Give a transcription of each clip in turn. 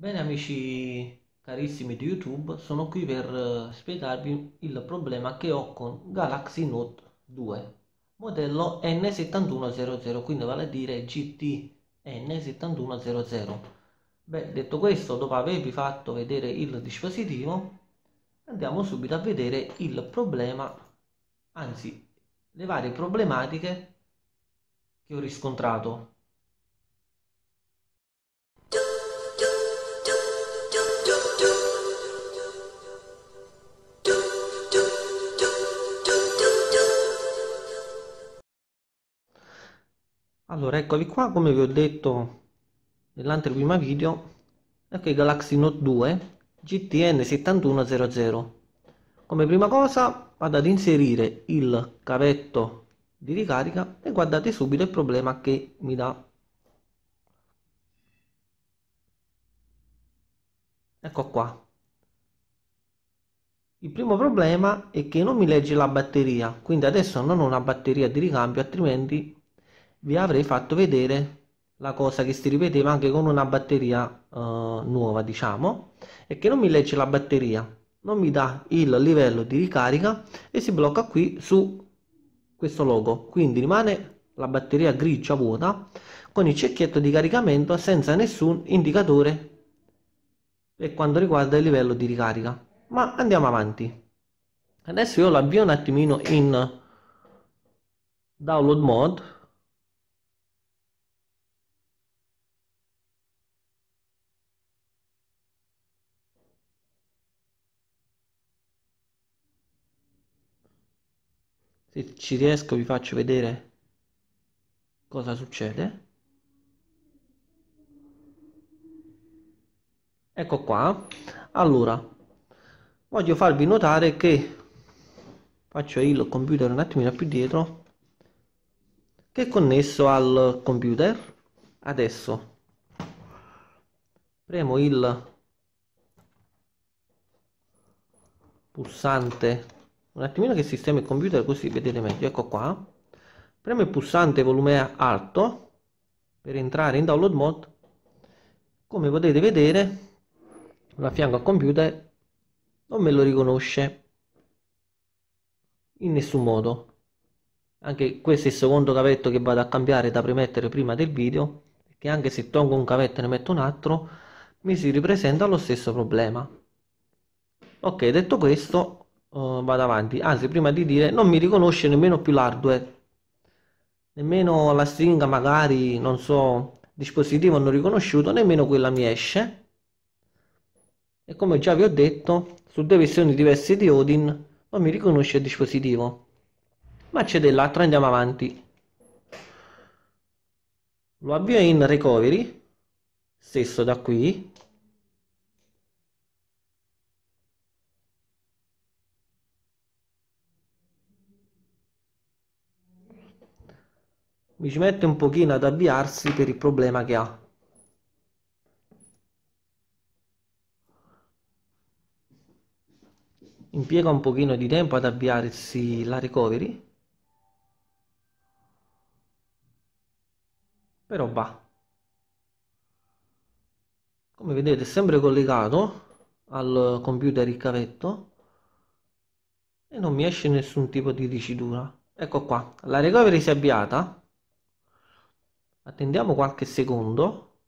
Bene amici carissimi di YouTube, sono qui per eh, spiegarvi il problema che ho con Galaxy Note 2, modello N7100, quindi vale a dire gtn 7100 Beh, detto questo, dopo avervi fatto vedere il dispositivo, andiamo subito a vedere il problema, anzi, le varie problematiche che ho riscontrato Allora, eccovi qua, come vi ho detto nell'anteprima video, ecco Galaxy Note 2 GTN7100. Come prima cosa vado ad inserire il cavetto di ricarica e guardate subito il problema che mi dà. Ecco qua. Il primo problema è che non mi legge la batteria, quindi adesso non ho una batteria di ricambio, altrimenti vi avrei fatto vedere la cosa che si ripeteva anche con una batteria eh, nuova diciamo e che non mi legge la batteria non mi dà il livello di ricarica e si blocca qui su questo logo quindi rimane la batteria grigia vuota con il cecchetto di caricamento senza nessun indicatore per quanto riguarda il livello di ricarica ma andiamo avanti adesso io l'avvio un attimino in download mode se ci riesco vi faccio vedere cosa succede ecco qua allora voglio farvi notare che faccio il computer un attimino più dietro che è connesso al computer adesso premo il pulsante un attimino che sistema il computer così vedete meglio ecco qua premo il pulsante volume alto per entrare in download mode come potete vedere la fianco al computer non me lo riconosce in nessun modo anche questo è il secondo cavetto che vado a cambiare da premettere prima del video perché anche se tolgo un cavetto e ne metto un altro mi si ripresenta lo stesso problema ok detto questo uh, vado avanti. Anzi, prima di dire, non mi riconosce nemmeno più l'hardware, nemmeno la stringa, magari non so, dispositivo non riconosciuto, nemmeno quella mi esce. E come già vi ho detto, su due versioni diverse di Odin non mi riconosce il dispositivo. Ma c'è dell'altro andiamo avanti. Lo avvio in recovery, stesso da qui, mi ci mette un pochino ad avviarsi per il problema che ha impiega un pochino di tempo ad avviarsi la recovery però va come vedete è sempre collegato al computer il cavetto e non mi esce nessun tipo di dicitura ecco qua la recovery si è avviata attendiamo qualche secondo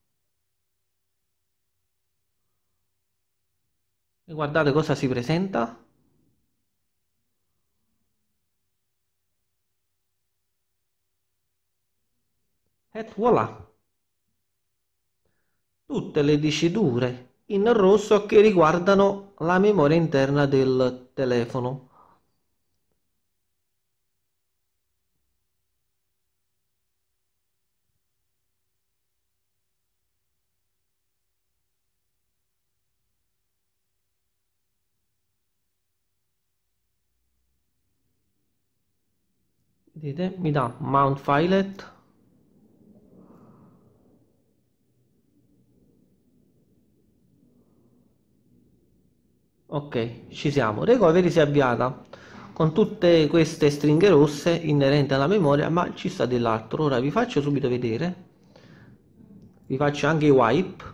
e guardate cosa si presenta e voilà tutte le diciture in rosso che riguardano la memoria interna del telefono vedete mi dà mount filet ok ci siamo recovery si è avviata con tutte queste stringhe rosse inerenti alla memoria ma ci sta dell'altro ora vi faccio subito vedere vi faccio anche i wipe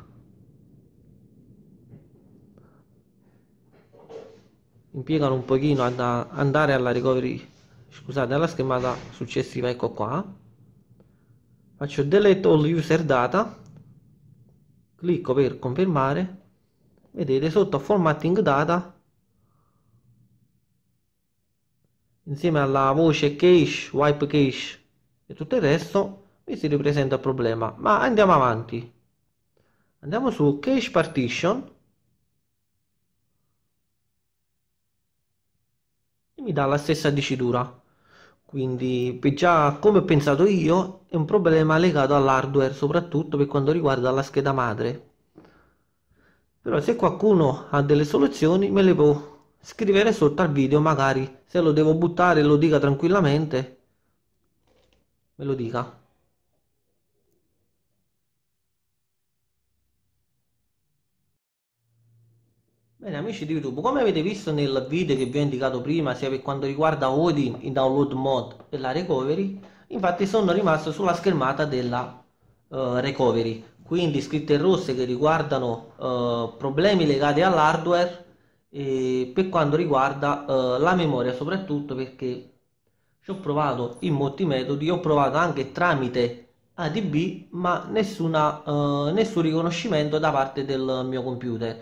impiegano un pochino ad andare alla recovery scusate alla schermata successiva ecco qua faccio delete all user data clicco per confermare vedete sotto formatting data insieme alla voce cache wipe cache e tutto il resto mi si ripresenta il problema ma andiamo avanti andiamo su cache partition e mi dà la stessa dicitura quindi, già come ho pensato io, è un problema legato all'hardware, soprattutto per quanto riguarda la scheda madre. Però se qualcuno ha delle soluzioni me le può scrivere sotto al video, magari se lo devo buttare lo dica tranquillamente, me lo dica. Bene amici di YouTube, come avete visto nel video che vi ho indicato prima, sia per quanto riguarda Odin in download mode e la recovery, infatti sono rimasto sulla schermata della uh, recovery, quindi scritte rosse che riguardano uh, problemi legati all'hardware e per quanto riguarda uh, la memoria soprattutto perché ci ho provato in molti metodi, ho provato anche tramite ADB ma nessuna, nessun riconoscimento da parte del mio computer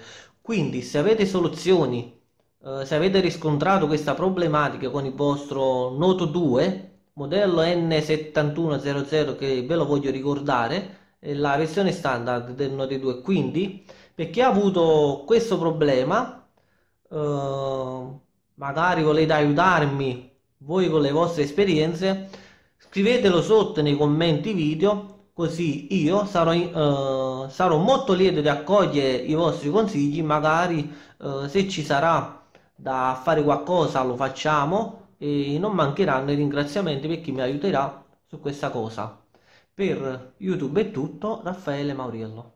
quindi se avete soluzioni, eh, se avete riscontrato questa problematica con il vostro Note 2, modello N7100 che ve lo voglio ricordare, è la versione standard del Note 2, quindi per chi ha avuto questo problema, eh, magari volete aiutarmi voi con le vostre esperienze, scrivetelo sotto nei commenti video così io sarò, eh, sarò, molto lieto di accogliere i vostri consigli, magari eh, se ci sarà da fare qualcosa lo facciamo e non mancheranno i ringraziamenti per chi mi aiuterà su questa cosa. Per YouTube è tutto, Raffaele Mauriello.